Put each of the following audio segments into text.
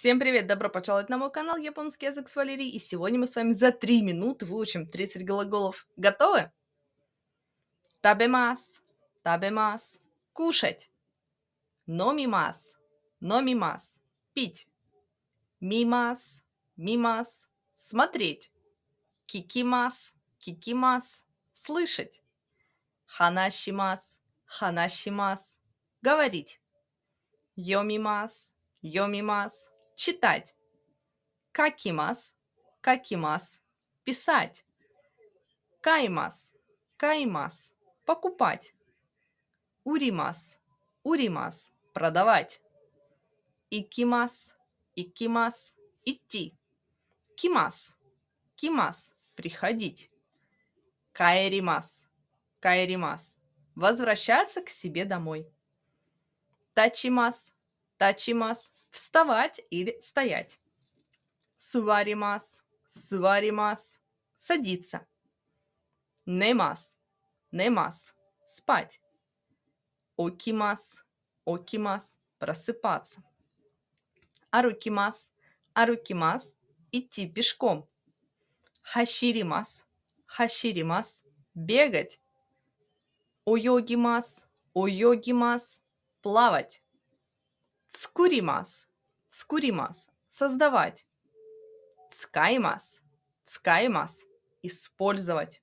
Всем привет! Добро пожаловать на мой канал «Японский язык с Валерией» и сегодня мы с вами за 3 минуты выучим 30 глаголов. Готовы? Табемас, табемас, кушать. Номимас, номимас, пить. Мимас, мимас, смотреть. Кикимас, кикимас, слышать. Ханашимас, ханашимас, говорить. Йомимас, йомимас, Читать. Какимас. Какимас. Писать. Каймас. Каймас. Покупать. Уримас. Уримас. Продавать. Икимас. Икимас. Идти. Кимас. Кимас. Приходить. Каэримас. Каэримас. Возвращаться к себе домой. Тачимас. Тачимас вставать или стоять. Суваримас, суваримас, садиться. Немас, немас, спать. Окимас, окимас, просыпаться. Арукимас, арукимас, идти пешком. Хаширимас, хаширимас, бегать. уйогимас уйогимас плавать. Цкуримас. Цкуримас. Создавать. Цкаймас. Цкаймас. Использовать.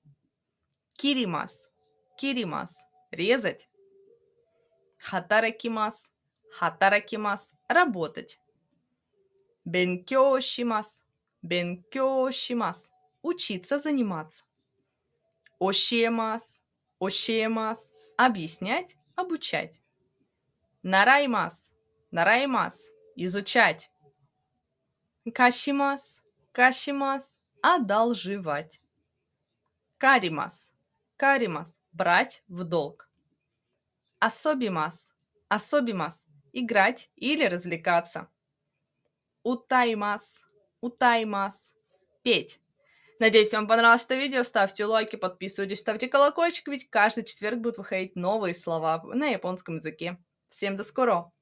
Киримас. Киримас. Резать. Хатаракимас. Хатаракимас. Работать. Бенкёшимас. Бенкёшимас. Учиться заниматься. Ощемас. Ощемас. Объяснять, обучать. Нараймас. Нараимас. Изучать. Кашимас. Кашимас. Одолживать. Каримас. Каримас. Брать в долг. Особимас. Особимас. Играть или развлекаться. Утаймас. Утаймас. Петь. Надеюсь, вам понравилось это видео. Ставьте лайки, подписывайтесь, ставьте колокольчик, ведь каждый четверг будут выходить новые слова на японском языке. Всем до скорого!